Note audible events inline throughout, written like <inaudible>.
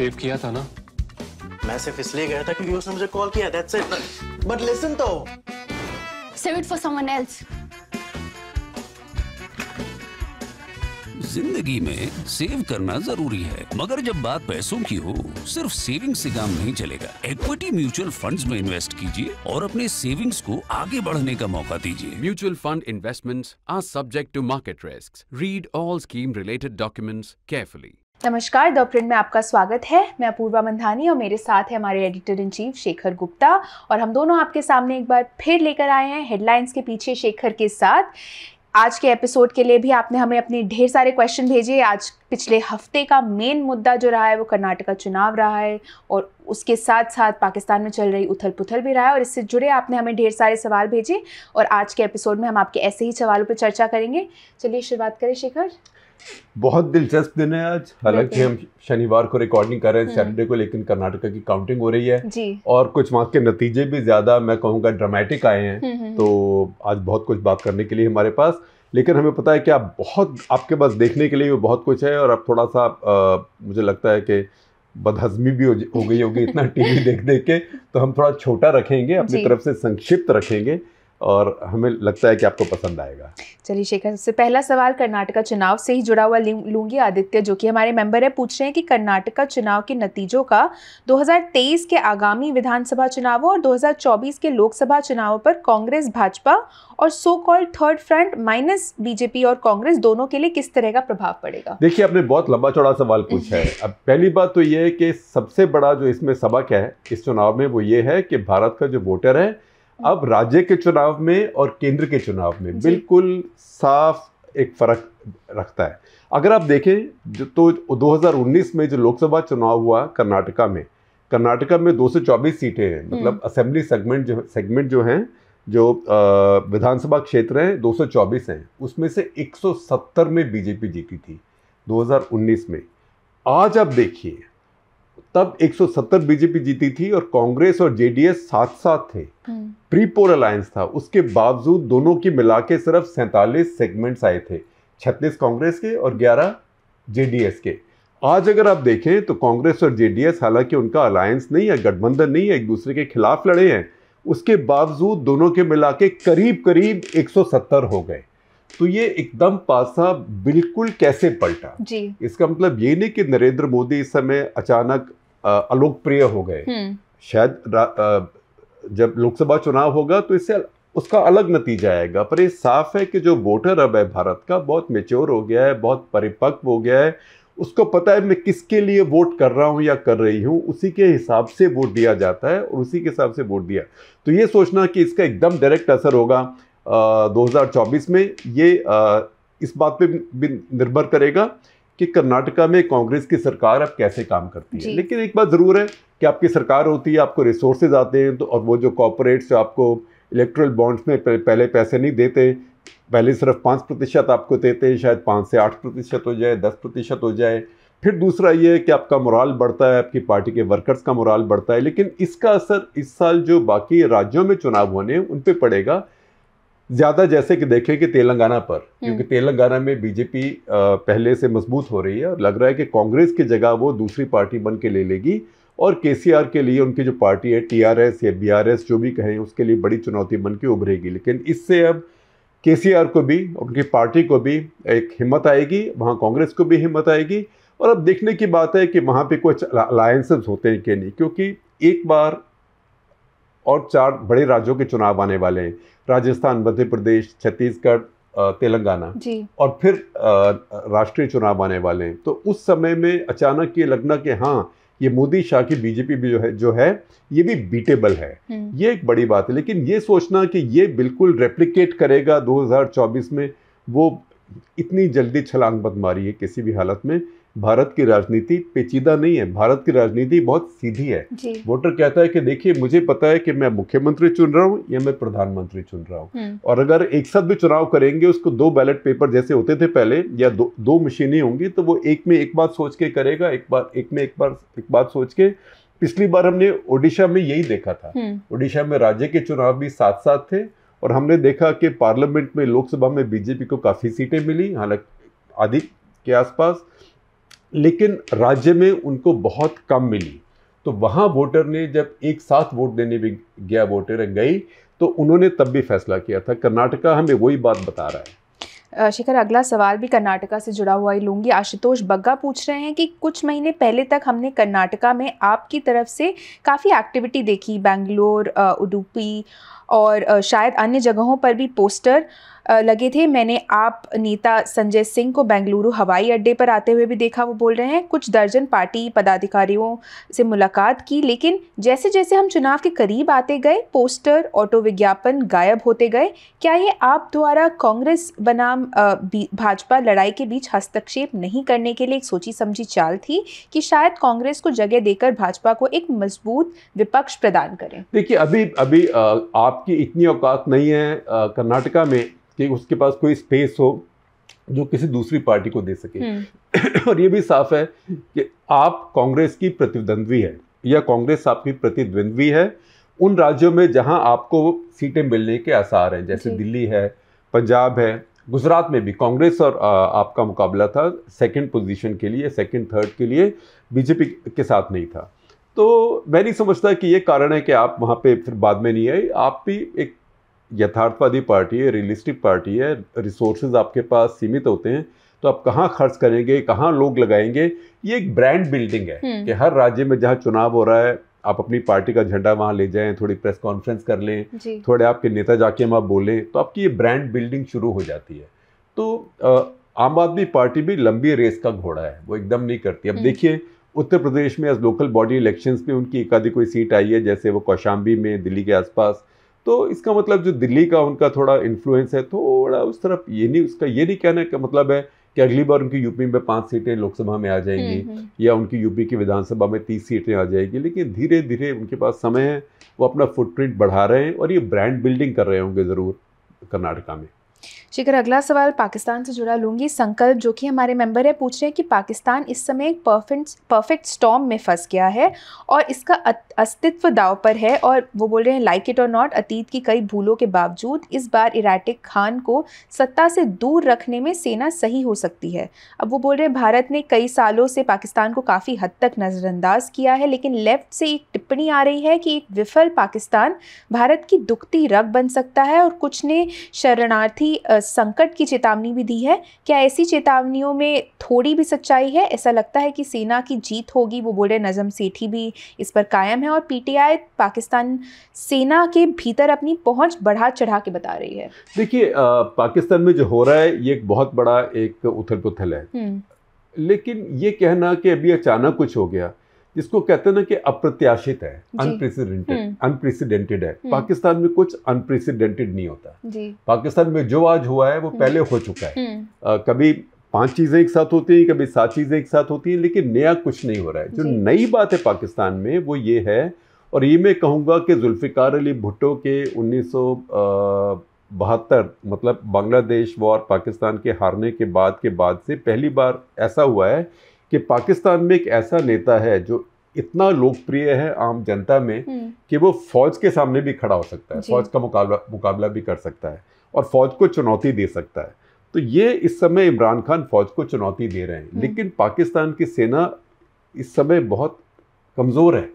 Save किया था ना मैं सिर्फ इसलिए गया था क्योंकि उसने मुझे कॉल किया दैट्स इट बट लिसन तो save it for someone else जिंदगी में सेव करना जरूरी है मगर जब बात पैसों की हो सिर्फ सेविंग से काम नहीं चलेगा इक्विटी म्यूचुअल फंड्स में इन्वेस्ट कीजिए और अपने सेविंग्स को आगे बढ़ने का मौका दीजिए mutual fund investments are subject to market risk read all scheme related documents carefully नमस्कार द प्रिंट में आपका स्वागत है मैं अपूर्वा मंधानी और मेरे साथ है हमारे editor in chief Shekhar Gupta और हम दोनों आपके सामने एक बार फिर लेकर आए हैं हेडलाइंस के पीछे शेखर के साथ आज के एपिसोड के लिए भी आपने हमें अपने ढेर सारे क्वेश्चन भेजे आज पिछले हफ्ते का मेन मुद्दा जो रहा है वो कर्नाटका चुनाव रहा है और उसके साथ साथ पाकिस्तान में चल रही उथल पुथल भी रहा है और इससे जुड़े आपने हमें ढेर सारे सवाल भेजे और आज के एपिसोड में हम आपके ऐसे ही सवालों पर चर्चा करेंगे चलिए शुरुआत करें शेखर बहुत दिलचस्प दिन है आज हालांकि हम शनिवार को रिकॉर्डिंग कर रहे हैं हम्म। सैटरडे को लेकिन कर्नाटका की काउंटिंग हो रही है जी। और कुछ वहां के नतीजे भी ज्यादा मैं कहूंगा ड्रामेटिक आए हैं हम्म, हम्म। तो आज बहुत कुछ बात करने के लिए हमारे पास लेकिन हमें पता है कि आप बहुत आपके पास देखने के लिए भी बहुत कुछ है और अब थोड़ा सा आ, मुझे लगता है कि बदहजमी भी हो गई होगी इतना टीवी देख देख के तो हम थोड़ा छोटा रखेंगे अपनी तरफ से संक्षिप्त रखेंगे और हमें लगता है कि आपको पसंद आएगा चलिए शेखर सबसे पहला सवाल कर्नाटका चुनाव से ही जुड़ा हुआ लूंगी आदित्य जो कि हमारे मेंबर है पूछ रहे हैं कि कर्नाटका चुनाव के नतीजों का 2023 के आगामी विधानसभा चुनावों और 2024 के लोकसभा चुनावों पर कांग्रेस भाजपा और so called third front minus BJP और कांग्रेस दोनों के लिए किस तरह का प्रभाव पड़ेगा देखिए आपने बहुत लंबा चौड़ा सवाल पूछा है अब पहली बात तो ये है कि सबसे बड़ा जो इसमें सबक है इस चुनाव में वो ये है कि भारत का जो वोटर है अब राज्य के चुनाव में और केंद्र के चुनाव में बिल्कुल साफ एक फर्क रखता है अगर आप देखें जो तो 2019 में जो लोकसभा चुनाव हुआ कर्नाटका में कर्नाटका में 224 सीटें हैं हम्म। मतलब असेंबली सेगमेंट जो सेगमेंट जो हैं जो विधानसभा क्षेत्र हैं 224 हैं उसमें से 170 में बीजेपी जीती थी 2019 में आज आप देखिए तब 170 बीजेपी जीती थी और कांग्रेस और जेडीएस साथ साथ थे हम्म। प्री पोल अलायंस था उसके बावजूद दोनों की मिला के सिर्फ सैंतालीस सेगमेंट्स आए थे छत्तीस कांग्रेस के और ग्यारह जेडीएस के आज अगर आप देखें तो कांग्रेस और जेडीएस हालांकि उनका अलायंस नहीं है गठबंधन नहीं है एक दूसरे के खिलाफ लड़े हैं उसके बावजूद दोनों के मिला के करीब करीब 170 हो गए तो ये एकदम पासा बिल्कुल कैसे पलटा जी इसका मतलब ये नहीं कि नरेंद्र मोदी इस समय अचानक अलोकप्रिय हो गए हम्म। शायद जब लोकसभा चुनाव होगा तो इससे उसका अलग नतीजा आएगा पर ये साफ है कि जो वोटर अब है भारत का बहुत मेच्योर हो गया है बहुत परिपक्व हो गया है उसको पता है मैं किसके लिए वोट कर रहा हूँ या कर रही हूँ उसी के हिसाब से वोट दिया जाता है और उसी के हिसाब से वोट दिया तो ये सोचना कि इसका एकदम डायरेक्ट असर होगा 2024 में ये इस बात पे भी निर्भर करेगा कि कर्नाटका में कांग्रेस की सरकार अब कैसे काम करती है लेकिन एक बात ज़रूर है कि आपकी सरकार होती है आपको रिसोर्सेज आते हैं तो और वो जो कॉपोरेट्स आपको इलेक्ट्रल बॉन्ड्स में पहले पैसे नहीं देते पहले सिर्फ पाँच प्रतिशत आपको देते हैं शायद पाँच से आठ प्रतिशत हो जाए दस प्रतिशत हो जाए फिर दूसरा ये है कि आपका मोराल बढ़ता है आपकी पार्टी के वर्कर्स का मोराल बढ़ता है लेकिन इसका असर इस साल जो बाकी राज्यों में चुनाव होने हैं उन पर पड़ेगा ज़्यादा जैसे कि देखें कि तेलंगाना पर हम्म। क्योंकि तेलंगाना में बीजेपी पहले से मजबूत हो रही है और लग रहा है कि कांग्रेस की जगह वो दूसरी पार्टी बन के ले लेगी और के के लिए उनकी जो पार्टी है टीआरएस या बीआरएस जो भी कहें उसके लिए बड़ी चुनौती बन के उभरेगी लेकिन इससे अब के को भी उनकी पार्टी को भी एक हिम्मत आएगी वहाँ कांग्रेस को भी हिम्मत आएगी और अब देखने की बात है कि वहाँ पे कुछ अलायंसेस होते हैं कि नहीं क्योंकि एक बार और चार बड़े राज्यों के चुनाव आने वाले हैं राजस्थान मध्य प्रदेश छत्तीसगढ़ तेलंगाना और फिर राष्ट्रीय चुनाव आने वाले हैं तो उस समय में अचानक ये लगना कि हाँ ये मोदी शाह की बीजेपी भी जो है जो है ये भी बीटेबल है हम्म। ये एक बड़ी बात है लेकिन ये सोचना कि ये बिल्कुल रेप्लिकेट करेगा 2024 में वो इतनी जल्दी छलांग मत मारी है किसी भी हालत में भारत की राजनीति पेचीदा नहीं है भारत की राजनीति बहुत सीधी है वोटर कहता है कि देखिए मुझे पता है कि मैं मुख्यमंत्री चुन रहा हूँ या मैं प्रधानमंत्री चुन रहा हूँ हम्म। और अगर एक साथ भी चुनाव करेंगे उसको दो बैलेट पेपर जैसे होते थे पहले या दो दो मशीनें होंगी तो वो एक में एक बात सोच के करेगा एक बार एक में एक बार एक बात सोच के पिछली बार हमने ओडिशा में यही देखा था हम्म। ओडिशा में राज्य के चुनाव भी साथ साथ थे और हमने देखा कि पार्लियामेंट में लोकसभा में बीजेपी को काफ़ी सीटें मिली हालांकि आधी के आसपास लेकिन राज्य में उनको बहुत कम मिली तो वहाँ वोटर ने जब एक साथ वोट देने भी गया वोटर गई तो उन्होंने तब भी फैसला किया था कर्नाटका हमें वही बात बता रहा है शिखर अगला सवाल भी कर्नाटका से जुड़ा हुआ ही लूंगी आशुतोष बग्गा पूछ रहे हैं कि कुछ महीने पहले तक हमने कर्नाटका में आपकी तरफ से काफ़ी एक्टिविटी देखी बेंगलोर उडुपी और शायद अन्य जगहों पर भी पोस्टर लगे थे मैंने आप नेता संजय सिंह को बेंगलुरु हवाई अड्डे पर आते हुए भी देखा वो बोल रहे हैं कुछ दर्जन पार्टी पदाधिकारियों से मुलाकात की लेकिन जैसे जैसे हम चुनाव के करीब आते गए पोस्टर ऑटो विज्ञापन गायब होते गए क्या ये आप द्वारा कांग्रेस बनाम भाजपा लड़ाई के बीच हस्तक्षेप नहीं करने के लिए एक सोची समझी चाल थी कि शायद कांग्रेस को जगह देकर भाजपा को एक मजबूत विपक्ष प्रदान करें देखिए अभी अभी आप आपकी इतनी औकात नहीं है कर्नाटका में कि उसके पास कोई स्पेस हो जो किसी दूसरी पार्टी को दे सके हम्म। <clears throat> और ये भी साफ है कि आप कांग्रेस की प्रतिद्वंद्वी है या कांग्रेस आपकी प्रतिद्वंद्वी है उन राज्यों में जहां आपको सीटें मिलने के आसार हैं जैसे दिल्ली है पंजाब है गुजरात में भी कांग्रेस और आपका मुकाबला था सेकंड पोजीशन के लिए सेकंड थर्ड के लिए बीजेपी के साथ नहीं था तो मैं नहीं समझता कि ये कारण है कि आप वहाँ पे फिर बाद में नहीं आई आप भी एक यथार्थवादी पार्टी है रियलिस्टिक पार्टी है रिसोर्सेज आपके पास सीमित होते हैं तो आप कहाँ खर्च करेंगे कहाँ लोग लगाएंगे ये एक ब्रांड बिल्डिंग है हम्म। कि हर राज्य में जहाँ चुनाव हो रहा है आप अपनी पार्टी का झंडा वहाँ ले जाएं थोड़ी प्रेस कॉन्फ्रेंस कर लें थोड़े आपके नेता जाके वहाँ बोलें तो आपकी ये ब्रांड बिल्डिंग शुरू हो जाती है तो आम आदमी पार्टी भी लंबी रेस का घोड़ा है वो एकदम नहीं करती अब हम्म। देखिए उत्तर प्रदेश में आज लोकल बॉडी इलेक्शंस में उनकी एक आधी कोई सीट आई है जैसे वो कौशाम्बी में दिल्ली के आसपास तो इसका मतलब जो दिल्ली का उनका थोड़ा इन्फ्लुएंस है थोड़ा उस तरफ ये नहीं उसका ये नहीं कहना का मतलब है कि अगली बार उनकी यूपी में पाँच सीटें लोकसभा में आ जाएंगी हम्म, हम्म। या उनकी यूपी की विधानसभा में तीस सीटें आ जाएगी लेकिन धीरे धीरे उनके पास समय है वो अपना फुटप्रिंट बढ़ा रहे हैं और ये ब्रांड बिल्डिंग कर रहे होंगे ज़रूर कर्नाटका में शिखर अगला सवाल पाकिस्तान से जुड़ा लूंगी संकल्प जो कि हमारे मेंबर है पूछ रहे हैं कि पाकिस्तान इस समय एक परफेक्ट परफेक्ट स्टॉम में फंस गया है और इसका अस्तित्व दाव पर है और वो बोल रहे हैं लाइक इट और नॉट अतीत की कई भूलों के बावजूद इस बार इराटिक खान को सत्ता से दूर रखने में सेना सही हो सकती है अब वो बोल रहे हैं भारत ने कई सालों से पाकिस्तान को काफ़ी हद तक नज़रअंदाज किया है लेकिन लेफ्ट से एक टिप्पणी आ रही है कि एक विफल पाकिस्तान भारत की दुखती रग बन सकता है और कुछ ने शरणार्थी काफ़ी संकट की चेतावनी भी दी है क्या ऐसी चेतावनियों में थोड़ी भी सच्चाई है ऐसा लगता है कि सेना की जीत होगी वो बोल रहे नज़म सेठी भी इस पर कायम है और पीटीआई पाकिस्तान सेना के भीतर अपनी पहुंच बढ़ा चढ़ा के बता रही है देखिए पाकिस्तान में जो हो रहा है ये एक बहुत बड़ा एक उथल पुथल है हम्म। लेकिन ये कहना कि अभी अचानक कुछ हो गया इसको कहते हैं ना कि अप्रत्याशित है अनप्रेसिडेंटेड हम्म। अनप्रेसिडेंटेड है हम्म। पाकिस्तान में कुछ अनप्रेसिडेंटेड नहीं होता पाकिस्तान में जो आज हुआ है वो हम्म। पहले हो चुका है आ, कभी पांच चीज़ें एक साथ होती हैं कभी सात चीज़ें एक साथ होती हैं लेकिन नया कुछ नहीं हो रहा है जो नई बात है पाकिस्तान में वो ये है और ये मैं कहूँगा कि जुल्फ़िकार अली भुट्टो के उन्नीस बहत्तर मतलब बांग्लादेश वॉर पाकिस्तान के हारने के बाद के बाद से पहली बार ऐसा हुआ है कि पाकिस्तान में एक ऐसा नेता है जो इतना लोकप्रिय है आम जनता में हम्म। कि वो फौज के सामने भी खड़ा हो सकता है फौज का मुकाबला मुकाबला भी कर सकता है और फौज को चुनौती दे सकता है तो ये इस समय इमरान खान फौज को चुनौती दे रहे हैं हम्म। लेकिन पाकिस्तान की सेना इस समय बहुत कमज़ोर है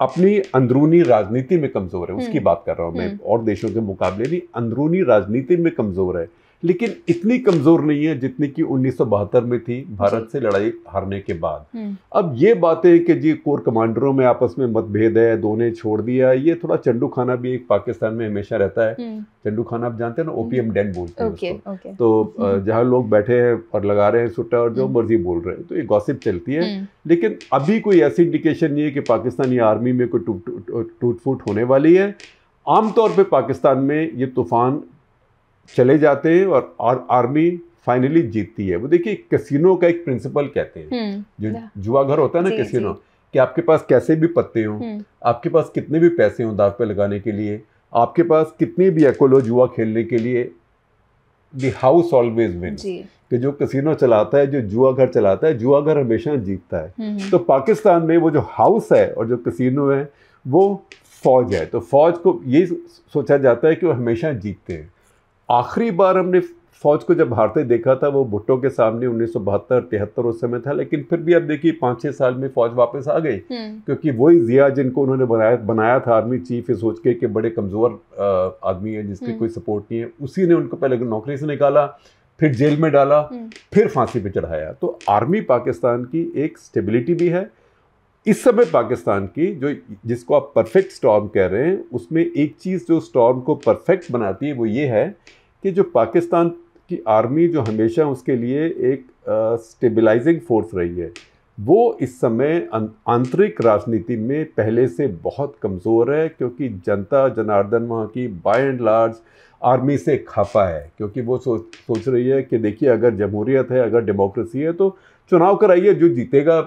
अपनी अंदरूनी राजनीति में कमज़ोर है उसकी हम्म। बात कर रहा हूँ मैं और देशों के मुकाबले भी अंदरूनी राजनीति में कमज़ोर है लेकिन इतनी कमज़ोर नहीं है जितनी कि उन्नीस में थी भारत से लड़ाई हारने के बाद हम्म। अब ये बातें कि जी कोर कमांडरों में आपस में मतभेद है दोनों छोड़ दिया ये थोड़ा चंडू खाना भी एक पाकिस्तान में हमेशा रहता है हम्म। चंडू खाना आप जानते हैं ना ओपीएम हम्म। डेन बोलते हैं okay, तो जहां लोग बैठे हैं और लगा रहे हैं सुट्टा और जो मर्जी बोल रहे हैं तो ये गॉसिप चलती है लेकिन अभी कोई ऐसी इंडिकेशन नहीं है कि पाकिस्तानी आर्मी में कोई टूट फूट होने वाली है आमतौर पर पाकिस्तान में ये तूफान चले जाते हैं और, आर्मी फाइनली जीतती है वो देखिए कैसीनो का एक प्रिंसिपल कहते हैं हम्म, जो जुआ घर होता है ना कैसीनो कि आपके पास कैसे भी पत्ते हों हम्म। आपके पास कितने भी पैसे हों दाव पे लगाने के लिए आपके पास कितनी भी अकुल हो जुआ खेलने के लिए दी हाउस ऑलवेज विन कि जो कसिनो चलाता है जो जुआ घर चलाता है जुआ घर हमेशा जीतता है हम्म, तो पाकिस्तान में वो जो हाउस है और जो कसिनो है वो फौज है तो फौज को ये सोचा जाता है कि वो हमेशा जीतते हैं आखिरी बार हमने फौज को जब हारते देखा था वो भुट्टो के सामने उन्नीस सौ बहत्तर तिहत्तर उस समय था लेकिन फिर भी अब देखिए पांच छह साल में फौज वापस आ गई हम्म। क्योंकि वही जिया जिनको उन्होंने बनाया बनाया था आर्मी चीफ ये सोच के कि बड़े कमज़ोर आदमी है जिसकी हम्म। कोई सपोर्ट नहीं है उसी ने उनको पहले नौकरी से निकाला फिर जेल में डाला हम्म। फिर फांसी पर चढ़ाया तो आर्मी पाकिस्तान की एक स्टेबिलिटी भी है इस समय पाकिस्तान की जो जिसको आप परफेक्ट स्टॉर्म कह रहे हैं उसमें एक चीज़ जो स्टॉर्म को परफेक्ट बनाती है वो ये है कि जो पाकिस्तान की आर्मी जो हमेशा उसके लिए एक स्टेबलाइजिंग फोर्स रही है वो इस समय अं, आंतरिक राजनीति में पहले से बहुत कमज़ोर है क्योंकि जनता जनार्दन वहाँ की बाय एंड लार्ज आर्मी से खाफा है क्योंकि वो सोच सोच रही है कि देखिए अगर जमहूरियत है अगर डेमोक्रेसी है तो चुनाव कराइए जो जीतेगा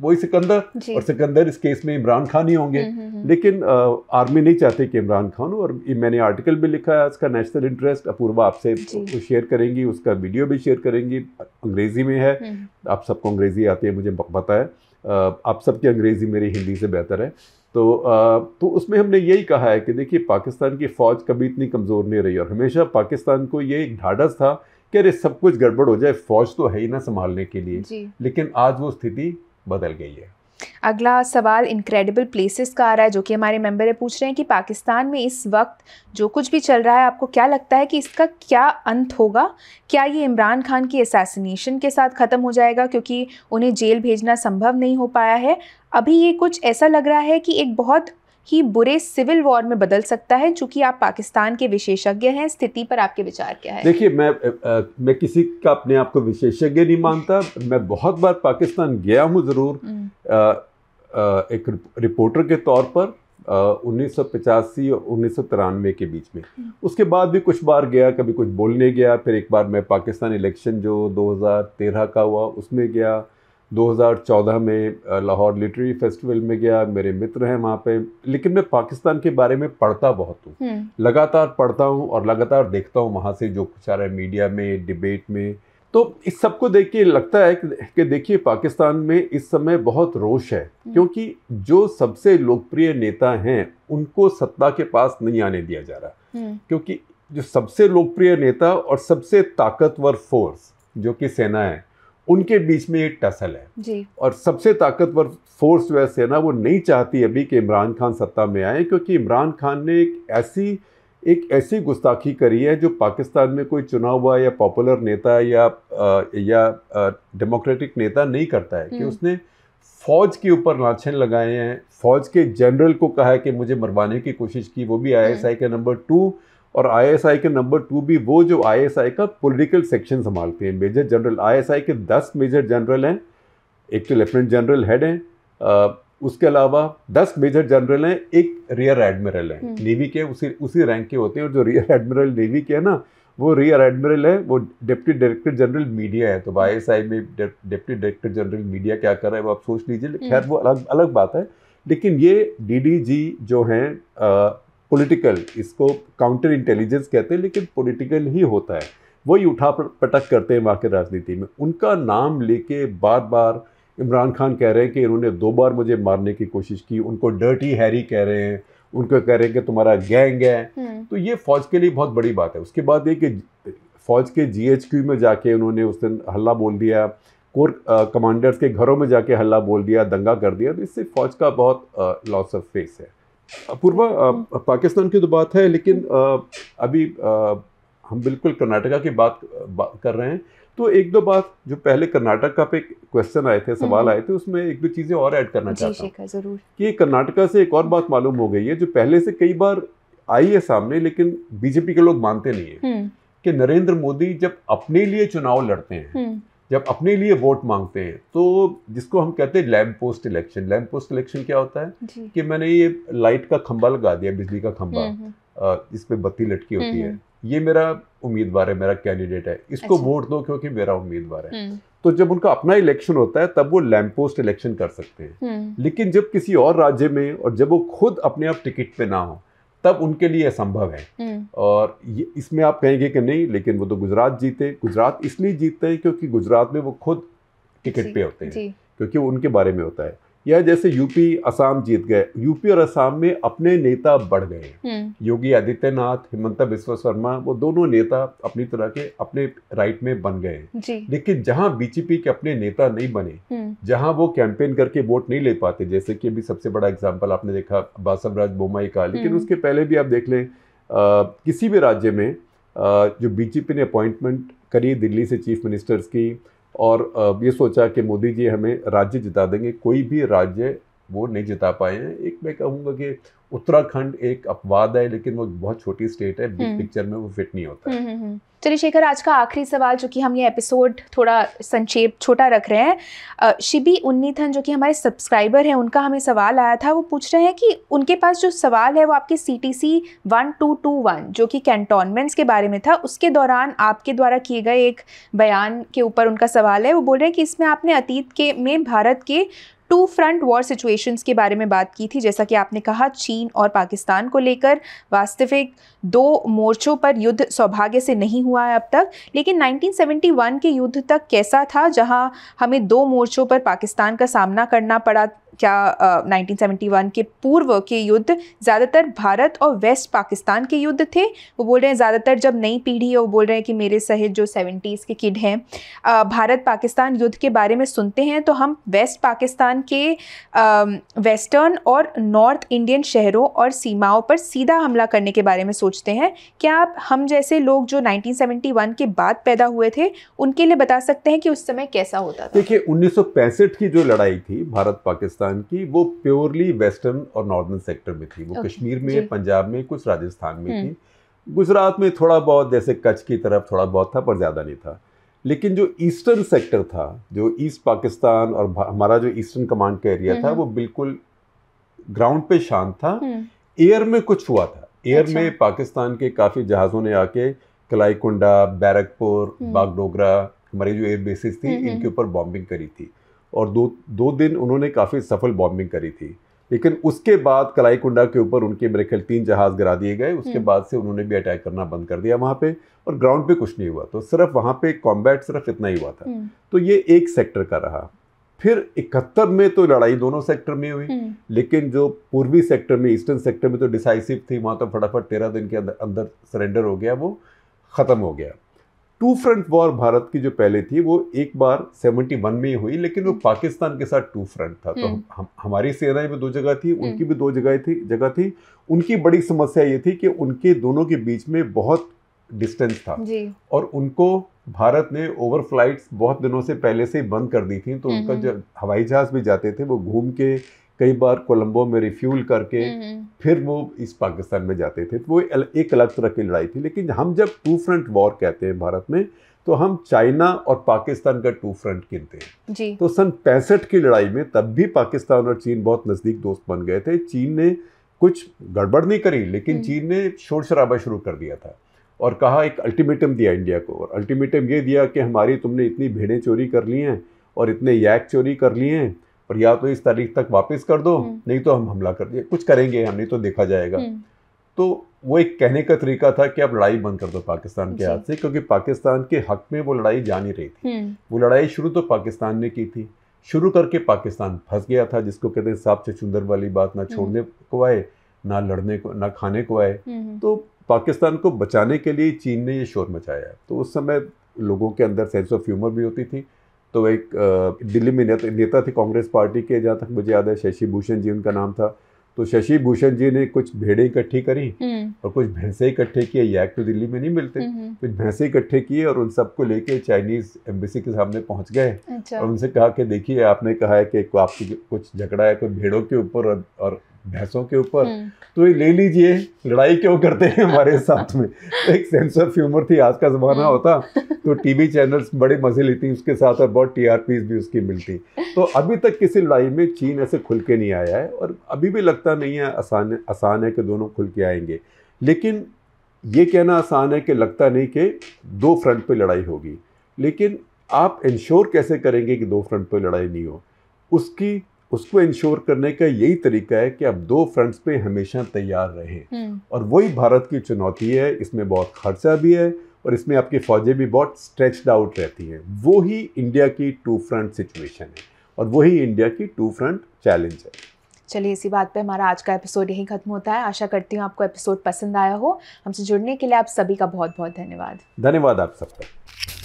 वही सिकंदर और सिकंदर इस केस में इमरान खान ही होंगे हम्म, हम्म, हम्म। लेकिन आर्मी नहीं चाहते कि इमरान खान और मैंने आर्टिकल भी लिखा है इसका नेशनल इंटरेस्ट अपूर्वा आपसे शेयर करेंगी उसका वीडियो भी शेयर करेंगी अंग्रेज़ी में है आप सबको अंग्रेज़ी आती है मुझे पता है आप सबकी अंग्रेज़ी मेरी हिंदी से बेहतर है तो आ, तो उसमें हमने यही कहा है कि देखिए पाकिस्तान की फ़ौज कभी इतनी कमज़ोर नहीं रही और हमेशा पाकिस्तान को ये एक ढाढ़स था कि अरे सब कुछ गड़बड़ हो जाए फ़ौज तो है ही ना संभालने के लिए लेकिन आज वो स्थिति बदल गई है अगला सवाल इनक्रेडिबल प्लेसेस का आ रहा है जो कि हमारे मेंबर है पूछ रहे हैं कि पाकिस्तान में इस वक्त जो कुछ भी चल रहा है आपको क्या लगता है कि इसका क्या अंत होगा क्या ये इमरान खान की असासीनेशन के साथ ख़त्म हो जाएगा क्योंकि उन्हें जेल भेजना संभव नहीं हो पाया है अभी ये कुछ ऐसा लग रहा है कि एक बहुत ही बुरे सिविल वॉर में बदल सकता है चूंकि आप पाकिस्तान के विशेषज्ञ हैं स्थिति पर आपके विचार क्या है देखिए मैं आ, मैं किसी का अपने आप को विशेषज्ञ नहीं मानता मैं बहुत बार पाकिस्तान गया हूँ ज़रूर आ, हम्म। आ, एक रिपोर्टर के तौर पर उन्नीस सौ और उन्नीस के बीच में हम्म। उसके बाद भी कुछ बार गया कभी कुछ बोलने गया फिर एक बार मैं पाकिस्तान इलेक्शन जो 2013 का हुआ उसमें गया 2014 में लाहौर लिटरेरी फेस्टिवल में गया मेरे मित्र हैं वहाँ पे लेकिन मैं पाकिस्तान के बारे में पढ़ता बहुत हूँ हम्म। लगातार पढ़ता हूँ और लगातार देखता हूँ वहाँ से जो कुछ आ रहा है मीडिया में डिबेट में तो इस सब को देख के लगता है कि देखिए पाकिस्तान में इस समय बहुत रोष है हम्म। क्योंकि जो सबसे लोकप्रिय नेता हैं उनको सत्ता के पास नहीं आने दिया जा रहा हम्म। क्योंकि जो सबसे लोकप्रिय नेता और सबसे ताकतवर फोर्स जो कि सेना है उनके बीच में एक टसल है जी और सबसे ताकतवर फोर्स जो है सेना वो नहीं चाहती अभी कि इमरान खान सत्ता में आए क्योंकि इमरान खान ने एक ऐसी एक ऐसी गुस्ताखी करी है जो पाकिस्तान में कोई चुना हुआ या पॉपुलर नेता या आ, या डेमोक्रेटिक नेता नहीं करता है कि हम्म। उसने फौज के ऊपर लाछन लगाए हैं फौज के जनरल को कहा है कि मुझे मरवाने की कोशिश की वो भी आई एस आई के नंबर टू और आईएसआई के नंबर टू भी वो जो आईएसआई का पॉलिटिकल सेक्शन संभालते हैं मेजर जनरल आईएसआई के दस मेजर जनरल हैं एक तो लेफ्टिनेंट जनरल हेड हैं उसके अलावा दस मेजर जनरल हैं एक रियर एडमिरल हैं नेवी हम्म। के उसी उसी रैंक के होते हैं और जो रियर एडमिरल नेवी के हैं ना वो रियर एडमिरल है वो डिप्टी डायरेक्टर जनरल मीडिया है तो आई में डिप्टी डायरेक्टर जनरल मीडिया क्या कर रहा है वो आप सोच लीजिए खैर हम्म। वो अलग अलग बात है लेकिन ये डीडीजी जो हैं पॉलिटिकल इसको काउंटर इंटेलिजेंस कहते हैं लेकिन पॉलिटिकल ही होता है वही उठा पटक करते हैं वहाँ के राजनीति में उनका नाम लेके बार बार इमरान खान कह रहे हैं कि इन्होंने दो बार मुझे मारने की कोशिश की उनको डर्टी हैरी कह रहे हैं उनको कह रहे हैं कि तुम्हारा गैंग है हम्म। तो ये फौज के लिए बहुत बड़ी बात है उसके बाद ये कि फौज के जीएचक्यू में जाके उन्होंने उस दिन हल्ला बोल दिया कोर कमांडर्स के घरों में जाके हल्ला बोल दिया दंगा कर दिया तो इससे फौज का बहुत लॉस ऑफ फेस है पूर्वा पाकिस्तान की तो बात है लेकिन अभी हम बिल्कुल कर्नाटका की बात कर रहे हैं तो एक दो बात जो पहले कर्नाटक का पे क्वेश्चन आए थे सवाल हम्म। आए थे उसमें एक दो चीज़ें और ऐड करना चाहता हूँ कि कर्नाटका से एक और बात मालूम हो गई है जो पहले से कई बार आई है सामने लेकिन बीजेपी के लोग मानते नहीं है हम्म। कि नरेंद्र मोदी जब अपने लिए चुनाव लड़ते हैं हम्म। जब अपने लिए वोट मांगते हैं तो जिसको हम कहते हैं lamp post election lamp post election क्या होता है कि मैंने ये लाइट का खंबा लगा दिया बिजली का खंबा इस हम्म, हम्म। पर बत्ती लटकी होती है हम्म, ये मेरा उम्मीदवार है मेरा कैंडिडेट है इसको अच्छा। वोट दो क्योंकि मेरा उम्मीदवार है तो जब उनका अपना इलेक्शन होता है तब वो लैम्प पोस्ट इलेक्शन कर सकते हैं लेकिन जब किसी और राज्य में और जब वो खुद अपने आप टिकट पे ना हो तब उनके लिए असंभव है हम्म। और ये इसमें आप कहेंगे कि नहीं लेकिन वो तो गुजरात जीते गुजरात इसलिए जीतते हैं क्योंकि गुजरात में वो खुद टिकट पे होते हैं क्योंकि वो उनके बारे में होता है या जैसे यूपी असम जीत गए यूपी और असम में अपने नेता बढ़ गए हम्म। योगी आदित्यनाथ हिमंत बिस्व शर्मा वो दोनों नेता अपनी तरह के अपने राइट में बन गए लेकिन जहां बीजेपी के अपने नेता नहीं बने हम्म। जहां वो कैंपेन करके वोट नहीं ले पाते जैसे कि अभी सबसे बड़ा एग्जाम्पल आपने देखा बासव राज बोमाई का लेकिन हम्म। उसके पहले भी आप देख लें किसी भी राज्य में आ, जो बीजेपी ने अपॉइंटमेंट करी दिल्ली से चीफ मिनिस्टर्स की और ये सोचा कि मोदी जी हमें राज्य जिता देंगे कोई भी राज्य वो नहीं जिता पाए हैं एक मैं कहूँगा कि उत्तराखंड एक अपवाद है लेकिन वो बहुत छोटी स्टेट है बिग पिक्चर हम्म। में वो फिट नहीं होता हम्म, हम्म, चलिए तो ऋषिकर आज का आखिरी सवाल जो कि हम ये एपिसोड थोड़ा संक्षेप छोटा रख रहे हैं शिबी उन्नीथन जो कि हमारे सब्सक्राइबर हैं उनका हमें सवाल आया था वो पूछ रहे हैं कि उनके पास जो सवाल है वो आपके C T C one two two one जो कि कैंटोनमेंट्स के बारे में था उसके दौरान आपके द्वारा किए गए एक बयान के ऊपर उनका सवाल है वो बोल रहे हैं कि इसमें आपने अतीत के में भारत के टू फ्रंट वॉर सिचुएशंस के बारे में बात की थी जैसा कि आपने कहा चीन और पाकिस्तान को लेकर वास्तविक दो मोर्चों पर युद्ध सौभाग्य से नहीं हुआ है अब तक लेकिन 1971 के युद्ध तक कैसा था जहां हमें दो मोर्चों पर पाकिस्तान का सामना करना पड़ा क्या uh, 1971 के पूर्व के युद्ध ज़्यादातर भारत और वेस्ट पाकिस्तान के युद्ध थे वो बोल रहे हैं ज़्यादातर जब नई पीढ़ी है वो बोल रहे हैं कि मेरे सहित जो सेवेंटीज़ के किड हैं भारत पाकिस्तान युद्ध के बारे में सुनते हैं तो हम वेस्ट पाकिस्तान के वेस्टर्न और नॉर्थ इंडियन शहरों और सीमाओं पर सीधा हमला करने के बारे में सोचते हैं क्या आप हम जैसे लोग जो नाइनटीन के बाद पैदा हुए थे उनके लिए बता सकते हैं कि उस समय कैसा होता था देखिए उन्नीस की जो लड़ाई थी भारत पाकिस्तान पाकिस्तान की वो प्योरली वेस्टर्न और नॉर्दर्न सेक्टर में थी वो okay. कश्मीर में पंजाब में कुछ राजस्थान में थी हम्म। गुजरात में थोड़ा बहुत जैसे कच्छ की तरफ थोड़ा बहुत था पर ज़्यादा नहीं था लेकिन जो ईस्टर्न सेक्टर था जो ईस्ट पाकिस्तान और हमारा जो ईस्टर्न कमांड का एरिया था हम्म। वो बिल्कुल ग्राउंड पे शांत था हम्म। एयर में कुछ हुआ था एयर अच्छा। में पाकिस्तान के काफ़ी जहाज़ों ने आके कलाईकुंडा बैरकपुर बागडोगरा हमारी जो एयर बेसिस थी इनके ऊपर बॉम्बिंग करी थी और दो दो दिन उन्होंने काफ़ी सफल बॉम्बिंग करी थी लेकिन उसके बाद कलाई कुंडा के ऊपर उनके मेरे ख्याल तीन जहाज गिरा दिए गए उसके हम्म। बाद से उन्होंने भी अटैक करना बंद कर दिया वहाँ पे और ग्राउंड पे कुछ नहीं हुआ तो सिर्फ वहाँ पे कॉम्बैट सिर्फ इतना ही हुआ था हम्म। तो ये एक सेक्टर का रहा फिर इकहत्तर में तो लड़ाई दोनों सेक्टर में हुई हम्म। लेकिन जो पूर्वी सेक्टर में ईस्टर्न सेक्टर में तो डिसाइसिव थी वहाँ तो फटाफट तेरह दिन के अंदर सरेंडर हो गया वो ख़त्म हो गया टू फ्रंट वॉर भारत की जो पहले थी वो एक बार 71 में ही हुई लेकिन वो हम्म। पाकिस्तान के साथ टू फ्रंट था तो हम्म। हम, हमारी सेनाएं भी दो जगह थी उनकी हम्म। भी दो जगह थी जगह थी उनकी बड़ी समस्या ये थी कि उनके दोनों के बीच में बहुत डिस्टेंस था और उनको भारत ने ओवर फ्लाइट बहुत दिनों से पहले से बंद कर दी थी तो उनका जो हवाई जहाज भी जाते थे वो घूम के कई बार कोलंबो में रिफ्यूल करके हम्म, हम्म। फिर वो इस पाकिस्तान में जाते थे तो वो एक अलग तरह की लड़ाई थी लेकिन हम जब टू फ्रंट वॉर कहते हैं भारत में तो हम चाइना और पाकिस्तान का टू फ्रंट गिनते हैं जी। तो सन पैंसठ की लड़ाई में तब भी पाकिस्तान और चीन बहुत नज़दीक दोस्त बन गए थे चीन ने कुछ गड़बड़ नहीं करी लेकिन हम्म। चीन ने शोर शराबा शुरू कर दिया था और कहा एक अल्टीमेटम दिया इंडिया को और अल्टीमेटम ये दिया कि हमारी तुमने इतनी भेड़ें चोरी कर ली हैं और इतने यैक चोरी कर लिए हैं और या तो इस तारीख तक वापस कर दो हम्म। नहीं तो हम हमला कर दिए कुछ करेंगे हम नहीं तो देखा जाएगा हम्म। तो वो एक कहने का तरीका था कि आप लड़ाई बंद कर दो पाकिस्तान के हाथ से क्योंकि पाकिस्तान के हक में वो लड़ाई जा नहीं रही थी हम्म। वो लड़ाई शुरू तो पाकिस्तान ने की थी शुरू करके पाकिस्तान फंस गया था जिसको कहते हैं साफ चचुंदर वाली बात ना छोड़ने को आए ना लड़ने को ना खाने को आए तो पाकिस्तान को बचाने के लिए चीन ने ये शोर मचाया तो उस समय लोगों के अंदर सेंस ऑफ ह्यूमर भी होती थी तो एक दिल्ली में नेता नेता थे कांग्रेस पार्टी के जहाँ तक मुझे याद है शशि भूषण जी उनका नाम था तो शशि भूषण जी ने कुछ भेड़े इकट्ठी करी हम्म। और कुछ भैंसे इकट्ठे किए यैक तो दिल्ली में नहीं मिलते हम्म, हम्म। कुछ भैंसे इकट्ठे किए और उन सबको लेके चाइनीज एम्बेसी के सामने पहुंच गए अच्छा। और उनसे कहा कि देखिए आपने कहा है कि आपकी कुछ झगड़ा है कुछ भेड़ों के ऊपर और भैंसों के ऊपर हम्म। तो ये ले लीजिए लड़ाई क्यों करते हैं हमारे साथ में एक सेंस ऑफ ह्यूमर थी आज का ज़माना हम्म। होता तो टीवी चैनल्स बड़े मज़े लेती उसके साथ और बहुत टीआरपीस भी उसकी मिलती तो अभी तक किसी लड़ाई में चीन ऐसे खुल के नहीं आया है और अभी भी लगता नहीं है आसान आसान है कि दोनों खुल के आएंगे लेकिन ये कहना आसान है कि लगता नहीं कि दो फ्रंट पर लड़ाई होगी लेकिन आप इंश्योर कैसे करेंगे कि दो फ्रंट पर लड़ाई नहीं हो उसकी उसको इंश्योर करने का यही तरीका है कि आप दो फ्रंट्स पे हमेशा तैयार रहें हम्म। और वही भारत की चुनौती है इसमें बहुत खर्चा भी है और इसमें आपकी फ़ौजें भी बहुत स्ट्रेचड आउट रहती हैं वो ही इंडिया की टू फ्रंट सिचुएशन है और वही इंडिया की टू फ्रंट चैलेंज है चलिए इसी बात पे हमारा आज का एपिसोड यहीं खत्म होता है आशा करती हूँ आपको एपिसोड पसंद आया हो हमसे जुड़ने के लिए आप सभी का बहुत बहुत धन्यवाद धन्यवाद आप सबका